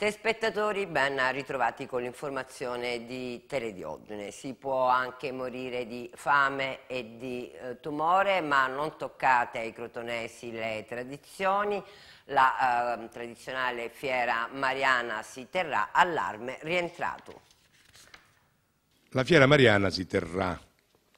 Telespettatori ben ritrovati con l'informazione di Telediogene. Si può anche morire di fame e di eh, tumore, ma non toccate ai crotonesi le tradizioni. La eh, tradizionale fiera mariana si terrà, allarme rientrato. La fiera mariana si terrà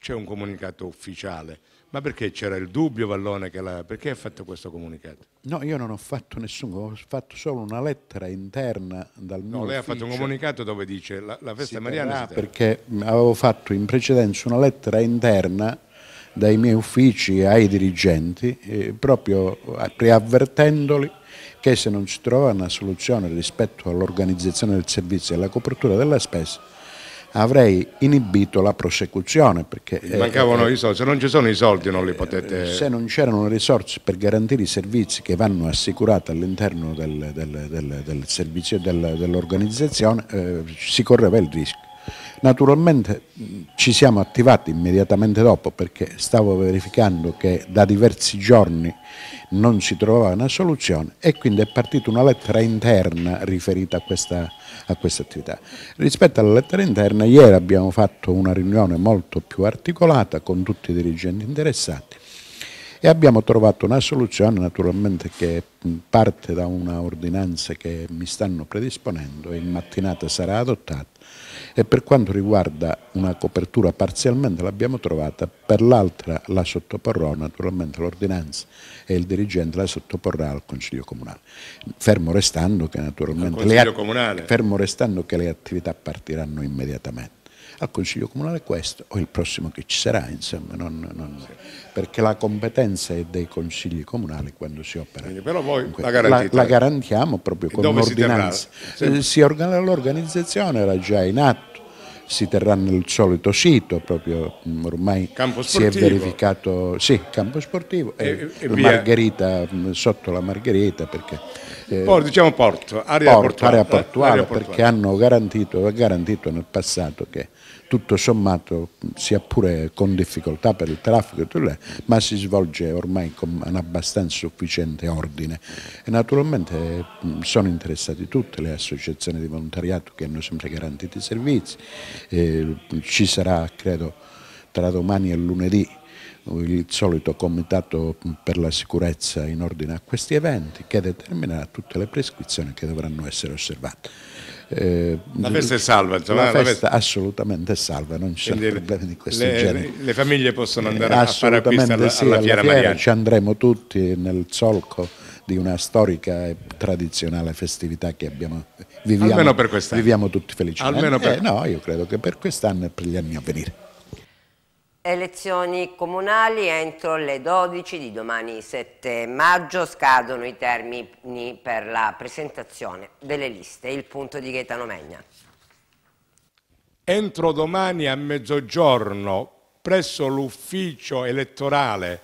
c'è un comunicato ufficiale. Ma perché c'era il dubbio, Vallone, che la... perché ha fatto questo comunicato? No, io non ho fatto nessun, ho fatto solo una lettera interna dal mio No, lei ufficio. ha fatto un comunicato dove dice la, la festa si mariana si perché avevo fatto in precedenza una lettera interna dai miei uffici ai dirigenti, eh, proprio eh, preavvertendoli che se non si trova una soluzione rispetto all'organizzazione del servizio e alla copertura della spesa, avrei inibito la prosecuzione. Perché, eh, Mancavano eh, i soldi, se non ci sono i soldi non li potete... Eh, se non c'erano le risorse per garantire i servizi che vanno assicurati all'interno del, del, del, del servizio dell'organizzazione eh, si correva il rischio. Naturalmente ci siamo attivati immediatamente dopo perché stavo verificando che da diversi giorni non si trovava una soluzione e quindi è partita una lettera interna riferita a questa a questa attività. Rispetto alla lettera interna, ieri abbiamo fatto una riunione molto più articolata con tutti i dirigenti interessati e abbiamo trovato una soluzione naturalmente che parte da una ordinanza che mi stanno predisponendo e in mattinata sarà adottata e per quanto riguarda una copertura parzialmente l'abbiamo trovata, per l'altra la sottoporrò naturalmente l'ordinanza e il dirigente la sottoporrà al Consiglio Comunale, fermo restando che, naturalmente le, fermo restando che le attività partiranno immediatamente al Consiglio Comunale questo o il prossimo che ci sarà, insomma, non, non, perché la competenza è dei Consigli Comunali quando si opera. Quindi, però voi la, la, la, garantiamo proprio come ordinanza. Eh, si, si organizzazione era già in atto, si terrà nel solito sito, proprio mm, ormai si è verificato, sì, campo sportivo e, eh, e, e Margherita, mm, sotto la Margherita perché... Eh, Port, eh, diciamo porto, area, porto, portuale, area portuale, eh, area portuale, perché hanno garantito, garantito nel passato che tutto sommato sia pure con difficoltà per il traffico, ma si svolge ormai con un abbastanza sufficiente ordine. E naturalmente mm, sono interessati tutte le associazioni di volontariato che hanno sempre garantito i servizi, eh, ci sarà credo tra domani e lunedì il solito comitato per la sicurezza in ordine a questi eventi che determinerà tutte le prescrizioni che dovranno essere osservate. Eh, la festa è salva, insomma, la, la festa assolutamente salva, non ci sono problemi di questo le, genere. Le famiglie possono andare eh, a fare acquisti alla, sì, alla, alla fiera, fiera Ci andremo tutti nel solco di una storica e tradizionale festività che abbiamo, viviamo, viviamo tutti felici. Almeno per... eh, no, io credo che per quest'anno e per gli anni a venire. Elezioni comunali entro le 12 di domani 7 maggio scadono i termini per la presentazione delle liste. Il punto di Gaetano Megna. Entro domani a mezzogiorno presso l'ufficio elettorale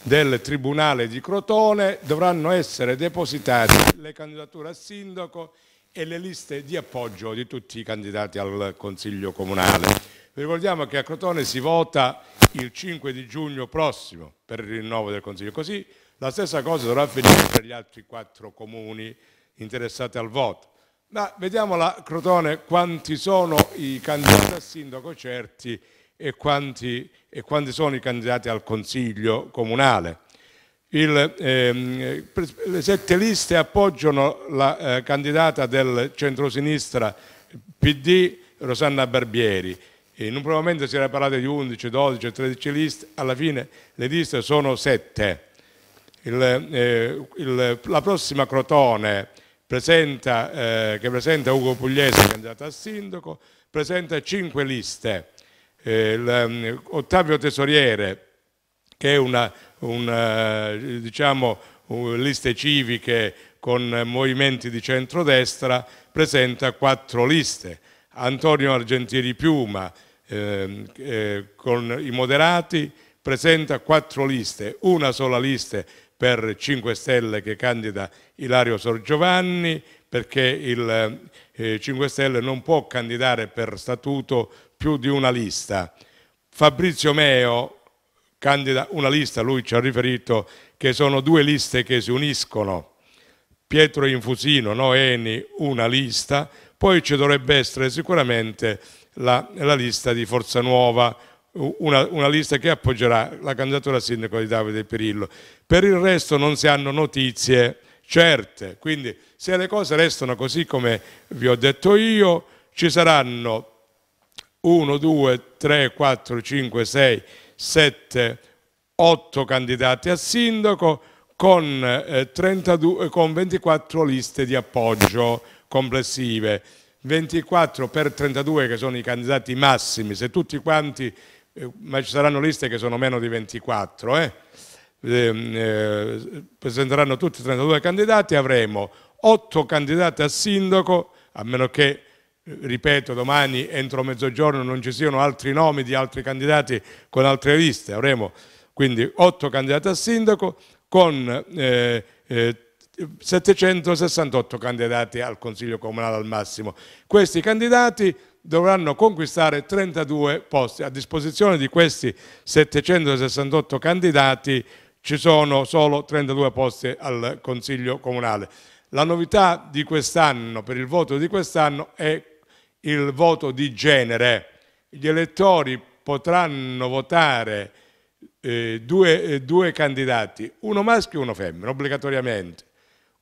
del Tribunale di Crotone dovranno essere depositate le candidature a sindaco e le liste di appoggio di tutti i candidati al Consiglio Comunale. Ricordiamo che a Crotone si vota il 5 di giugno prossimo per il rinnovo del Consiglio, così la stessa cosa dovrà avvenire per gli altri quattro comuni interessati al voto. Ma vediamo la Crotone quanti sono i candidati a sindaco certi e quanti, e quanti sono i candidati al Consiglio Comunale. Il, ehm, le sette liste appoggiano la eh, candidata del centrosinistra PD Rosanna Barbieri. In un primo momento si era parlato di 11, 12, 13 liste, alla fine le liste sono 7. Il, eh, il, la prossima Crotone presenta, eh, che presenta Ugo Pugliese, candidato a sindaco, presenta 5 liste. Eh, il, ehm, Ottavio Tesoriere, che è una una, eh, diciamo, liste civiche con movimenti di centrodestra, presenta quattro liste. Antonio Argentieri Piuma eh, eh, con i moderati presenta quattro liste, una sola lista per 5 Stelle che candida Ilario Sorgiovanni, perché il eh, 5 eh, Stelle non può candidare per statuto più di una lista. Fabrizio Meo, candida una lista, lui ci ha riferito che sono due liste che si uniscono, Pietro Infusino, Noeni, una lista, poi ci dovrebbe essere sicuramente la, la lista di Forza Nuova, una, una, lista che appoggerà la candidatura a sindaco di Davide Pirillo. Per il resto non si hanno notizie certe, quindi se le cose restano così come vi ho detto io, ci saranno 1, 2, 3, 4, 5, 6, 7, 8 candidati a sindaco con, eh, 32, con 24 liste di appoggio complessive. 24 per 32 che sono i candidati massimi, se tutti quanti, eh, ma ci saranno liste che sono meno di 24, eh? Ehm, eh, presenteranno tutti 32 candidati, avremo 8 candidati a sindaco, a meno che ripeto, domani entro mezzogiorno non ci siano altri nomi di altri candidati con altre liste. Avremo quindi otto candidati a sindaco con eh, eh, 768 candidati al Consiglio Comunale al massimo. Questi candidati dovranno conquistare 32 posti. A disposizione di questi 768 candidati ci sono solo 32 posti al Consiglio Comunale. La novità di quest'anno, per il voto di quest'anno, è il voto di genere. Gli elettori potranno votare eh, due, eh, due, candidati, uno maschio e uno femmina, obbligatoriamente.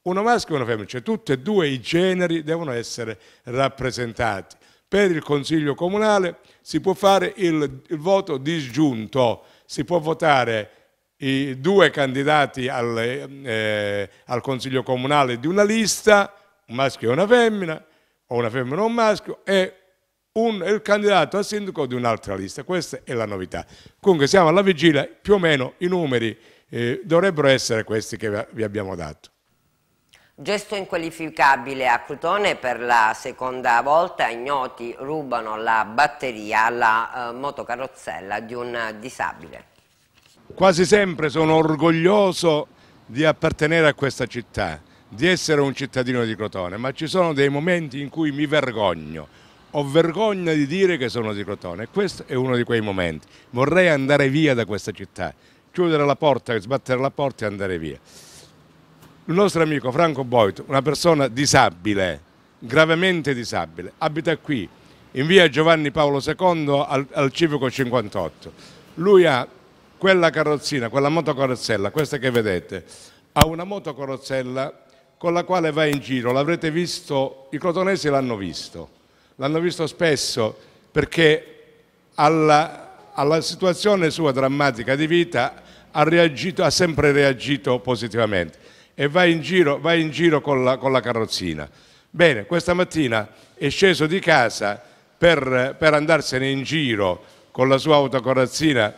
Uno maschio e uno femmina, cioè tutti e due i generi devono essere rappresentati. Per il Consiglio Comunale si può fare il, il voto disgiunto, si può votare i due candidati al, eh, al Consiglio Comunale di una lista, un maschio e una femmina, o una femmina o un maschio, e un, il candidato a sindaco di un'altra lista. Questa è la novità. Comunque siamo alla vigilia, più o meno i numeri eh, dovrebbero essere questi che vi abbiamo dato. Gesto inqualificabile a Crotone per la seconda volta, ignoti rubano la batteria alla eh, motocarrozzella di un disabile. Quasi sempre sono orgoglioso di appartenere a questa città di essere un cittadino di Crotone, ma ci sono dei momenti in cui mi vergogno. Ho vergogna di dire che sono di Crotone e questo è uno di quei momenti. Vorrei andare via da questa città, chiudere la porta, sbattere la porta e andare via. Il nostro amico Franco Boito, una persona disabile, gravemente disabile, abita qui, in via Giovanni Paolo II al, al Civico 58. Lui ha quella carrozzina, quella motocorozzella, questa che vedete, ha una motocorozzella con la quale va in giro. L'avrete visto, i crotonesi l'hanno visto, l'hanno visto spesso perché alla, alla, situazione sua drammatica di vita ha, reagito, ha sempre reagito positivamente e va in giro, va in giro con, la, con, la, carrozzina. Bene, questa mattina è sceso di casa per, per andarsene in giro con la sua autocorazzina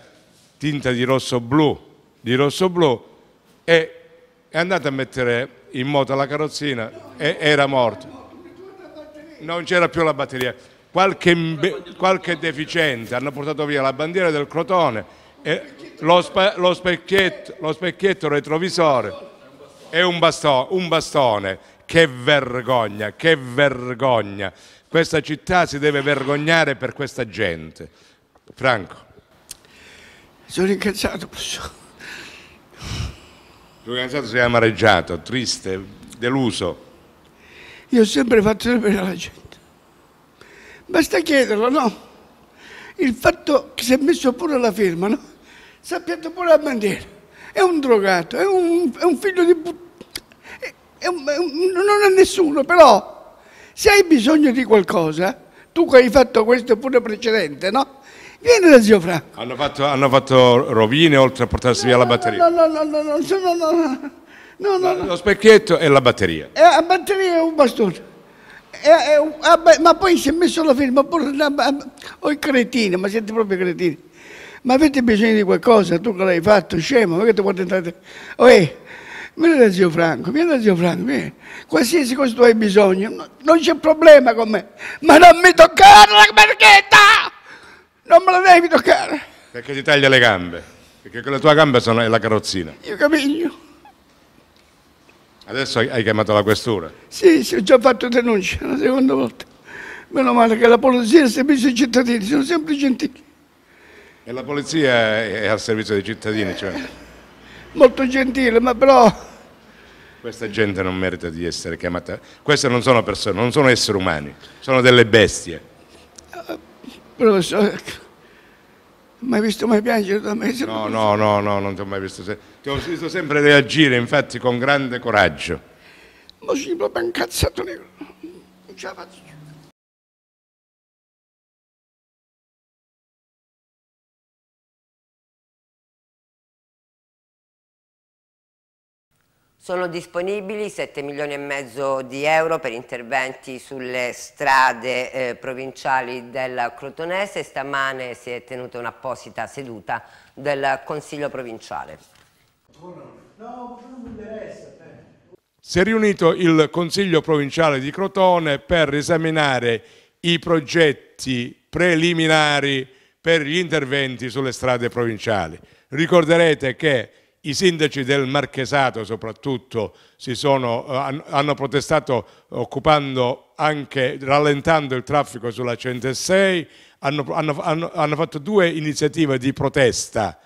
tinta di rosso-blu, di rosso-blu e è andato a mettere in moto alla carrozzina e era morto. Non c'era più la batteria. Qualche, qualche, deficiente hanno portato via la bandiera del Crotone, lo, spe, lo, specchietto, lo, specchietto, retrovisore e un bastone, un bastone. Che vergogna, che vergogna. Questa città si deve vergognare per questa gente. Franco. Sono incazzato, professore. L'organizzato si è amareggiato, triste, deluso. Io ho sempre fatto del bene alla gente. Basta chiederlo, no? Il fatto che si è messo pure la firma, no? Si è piatto pure la bandiera. È un drogato, è un, è un figlio di puttana. Non è nessuno, però se hai bisogno di qualcosa, tu che hai fatto questo pure precedente, no? Vieni da zio Franco. Hanno fatto, hanno fatto rovine oltre a portarsi no, via la batteria. No, no, no, no, no, no, no, no. No, no, no. Lo specchietto e la batteria. E la batteria è un bastone. E, e, ah, ma poi si è messo la firma, ah, o oh, i cretini, ma siete proprio cretini. Ma avete bisogno di qualcosa, tu che l'hai fatto, scemo, ma che ti contentate? Oh, eh, vieni da zio Franco, vieni da zio Franco, vieni. qualsiasi cosa tu hai bisogno, non c'è problema con me, ma non mi toccare la barchetta! Non me la devi toccare. Perché ti taglia le gambe? Perché con le tue gambe sono la carrozzina. Io capiglio. Adesso hai chiamato la questura? Sì, sì, ho già fatto denuncia la seconda volta. Meno male che la polizia è al servizio dei cittadini, sono sempre gentili. E la polizia è al servizio dei cittadini, cioè? Molto gentile, ma però... Questa gente non merita di essere chiamata... Queste non sono persone, non sono esseri umani, sono delle bestie. Professore, mai visto mai piangere da me? No, no, no, no, non ti ho mai visto. Ti ho visto sempre reagire, infatti, con grande coraggio. Ma si proprio incazzato nero. Non ce la faccio. Sono disponibili 7 milioni e mezzo di euro per interventi sulle strade eh, provinciali del Crotonese. Stamane si è tenuta un'apposita seduta del Consiglio provinciale. Eh. Si è riunito il Consiglio provinciale di Crotone per esaminare i progetti preliminari per gli interventi sulle strade provinciali. Ricorderete che i sindaci del Marchesato soprattutto sono, eh, hanno protestato occupando anche, rallentando il traffico sulla 106, hanno, hanno, hanno fatto due iniziative di protesta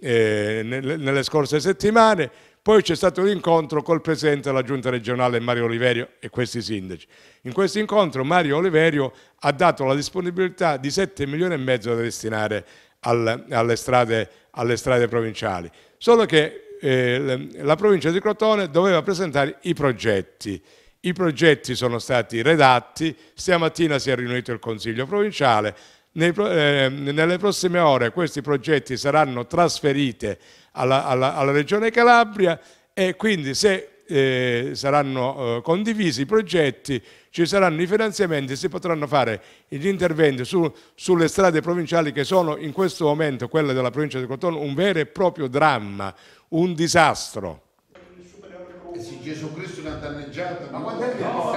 eh, nelle, nelle scorse settimane, poi c'è stato l'incontro col Presidente della Giunta regionale Mario Oliverio e questi sindaci. In questo incontro Mario Oliverio ha dato la disponibilità di 7 milioni e mezzo da destinare al, alle, strade, alle, strade, provinciali. Solo che eh, la provincia di Crotone doveva presentare i progetti. I progetti sono stati redatti, stamattina si è riunito il Consiglio provinciale, nei, eh, nelle prossime ore questi progetti saranno trasferiti alla, alla, alla Regione Calabria e quindi se eh, saranno eh, condivisi i progetti ci saranno i finanziamenti, si potranno fare gli interventi su, sulle strade provinciali che sono in questo momento, quelle della provincia di Crotone, un vero e proprio dramma, un disastro. Eh sì, Gesù Cristo è una danneggiata. Ma quando è che no,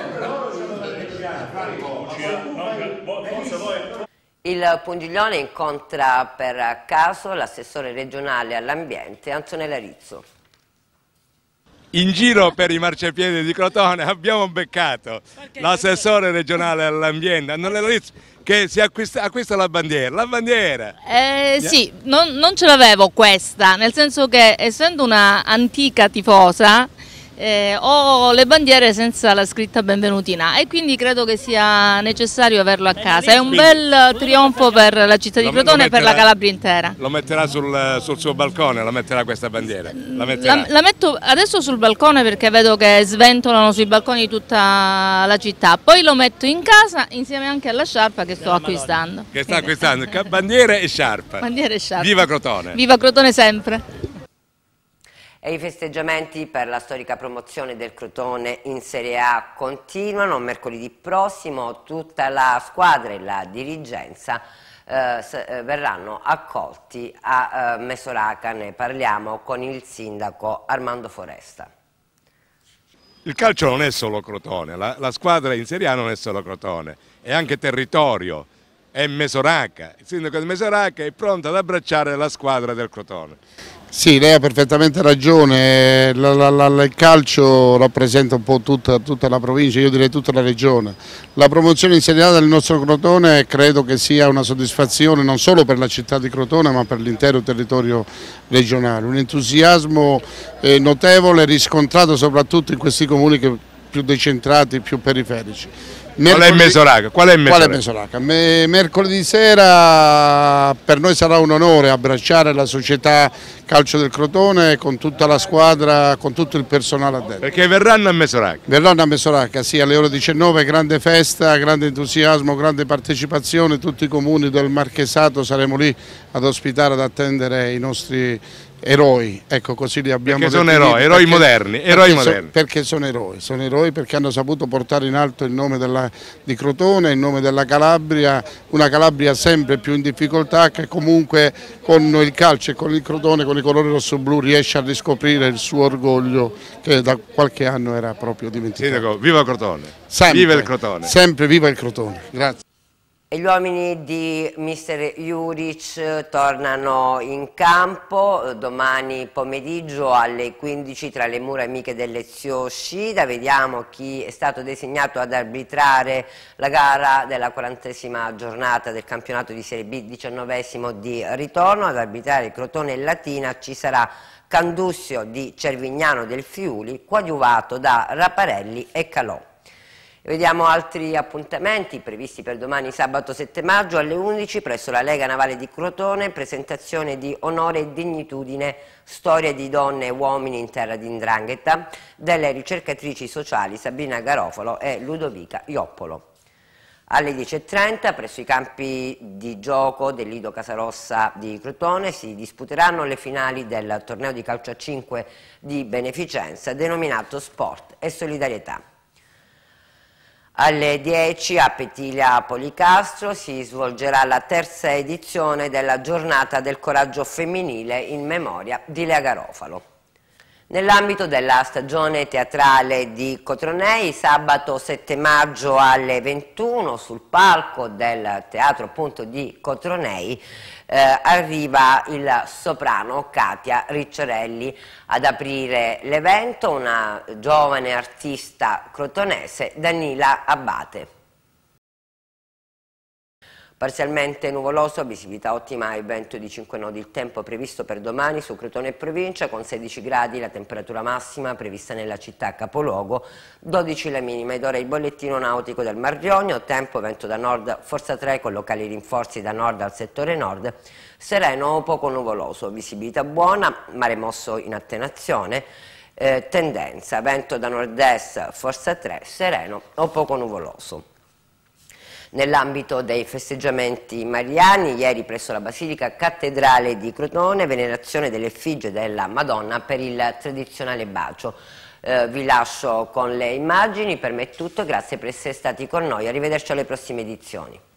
boh, Il Pungiglione incontra per caso l'assessore regionale all'ambiente Antonella Rizzo in giro per i marciapiedi di Crotone abbiamo beccato l'assessore regionale all'ambiente che si acquista, acquista, la bandiera, la bandiera! Eh, sì, non, non ce l'avevo questa, nel senso che essendo un'antica tifosa eh, o le bandiere senza la scritta benvenutina e quindi credo che sia necessario averlo a casa. È un bel trionfo per la città di Crotone e per la Calabria intera. Lo metterà sul, sul, suo balcone, la metterà questa bandiera? La, La, la, metto adesso sul balcone perché vedo che sventolano sui balconi tutta la città, poi lo metto in casa insieme anche alla sciarpa che sto acquistando. Che sta acquistando, bandiera e sciarpa. Bandiera e sciarpa. Viva Crotone! Viva Crotone sempre! E I festeggiamenti per la storica promozione del Crotone in Serie A continuano. Mercoledì prossimo tutta la squadra e la dirigenza eh, eh, verranno accolti a eh, Mesoraca. Ne parliamo con il sindaco Armando Foresta. Il calcio non è solo Crotone, la, la squadra in Serie A non è solo Crotone, è anche territorio è Mesoraca, il sindaco di Mesoraca è pronto ad abbracciare la squadra del Crotone. Sì, lei ha perfettamente ragione, la, la, la, il calcio rappresenta un po' tutta, tutta, la provincia, io direi tutta la regione. La promozione in del nostro Crotone credo che sia una soddisfazione non solo per la città di Crotone ma per l'intero territorio regionale, un entusiasmo eh, notevole riscontrato soprattutto in questi comuni più decentrati, più periferici. Mercoledì... Qual è Mesoraca? Qual è Mesoraca? Qual è Mesoraca? Me... Mercoledì sera per noi sarà un onore abbracciare la società Calcio del Crotone con tutta la squadra, con tutto il personale addetto. Perché verranno a Mesoraca? Verranno a Mesoraca, sì, alle ore 19, grande festa, grande entusiasmo, grande partecipazione, tutti i comuni del Marchesato saremo lì ad ospitare, ad attendere i nostri eroi, ecco così li abbiamo perché definiti. Sono eroi, eroi perché, moderni, eroi perché moderni. So, perché sono eroi, sono eroi perché hanno saputo portare in alto il nome della, di Crotone, il nome della Calabria, una Calabria sempre più in difficoltà che comunque con il calcio e con il Crotone, con i colori rosso-blu riesce a riscoprire il suo orgoglio che da qualche anno era proprio dimenticato. Sindaco, viva Crotone! Sempre, viva il Crotone! Sempre viva il Crotone, grazie gli uomini di mister Juric eh, tornano in campo eh, domani pomeriggio alle 15 tra le mura amiche delle Zio Shida. Vediamo chi è stato designato ad arbitrare la gara della quarantesima giornata del campionato di Serie B 19 di ritorno. Ad arbitrare Crotone e Latina ci sarà Candussio di Cervignano del Fiuli, coadiuvato da Raparelli e Calò. Vediamo altri appuntamenti previsti per domani sabato 7 maggio alle 11 presso la Lega Navale di Crotone, presentazione di Onore e Dignitudine, storie di donne e uomini in terra di Indrangheta, delle ricercatrici sociali Sabina Garofalo e Ludovica Ioppolo. Alle 10.30 presso i campi di gioco dell'Ido Casarossa di Crotone si disputeranno le finali del torneo di calcio a 5 di beneficenza denominato Sport e Solidarietà. Alle 10 a Petilia Policastro si svolgerà la terza edizione della giornata del coraggio femminile in memoria di Lea Garofalo. Nell'ambito della stagione teatrale di Cotronei, sabato 7 maggio alle 21 sul palco del teatro appunto, di Cotronei eh, arriva il soprano Katia Ricciarelli ad aprire l'evento, una giovane artista crotonese, Danila Abate. Parzialmente nuvoloso, visibilità ottima e vento di 5 nodi. Il tempo previsto per domani su Crotone e provincia con 16 gradi la temperatura massima prevista nella città capoluogo, 12 la minima. Ed ora il bollettino nautico del Mar Margionio, tempo vento da nord, forza 3 con locali rinforzi da nord al settore nord, sereno o poco nuvoloso, visibilità buona, mare mosso in attenazione. Eh, tendenza, vento da nord-est, forza 3, sereno o poco nuvoloso nell'ambito dei festeggiamenti mariani, ieri presso la Basilica Cattedrale di Crotone, venerazione dell'effigie della Madonna per il tradizionale bacio. Eh, vi lascio con le immagini, per me è tutto, grazie per essere stati con noi, arrivederci alle prossime edizioni.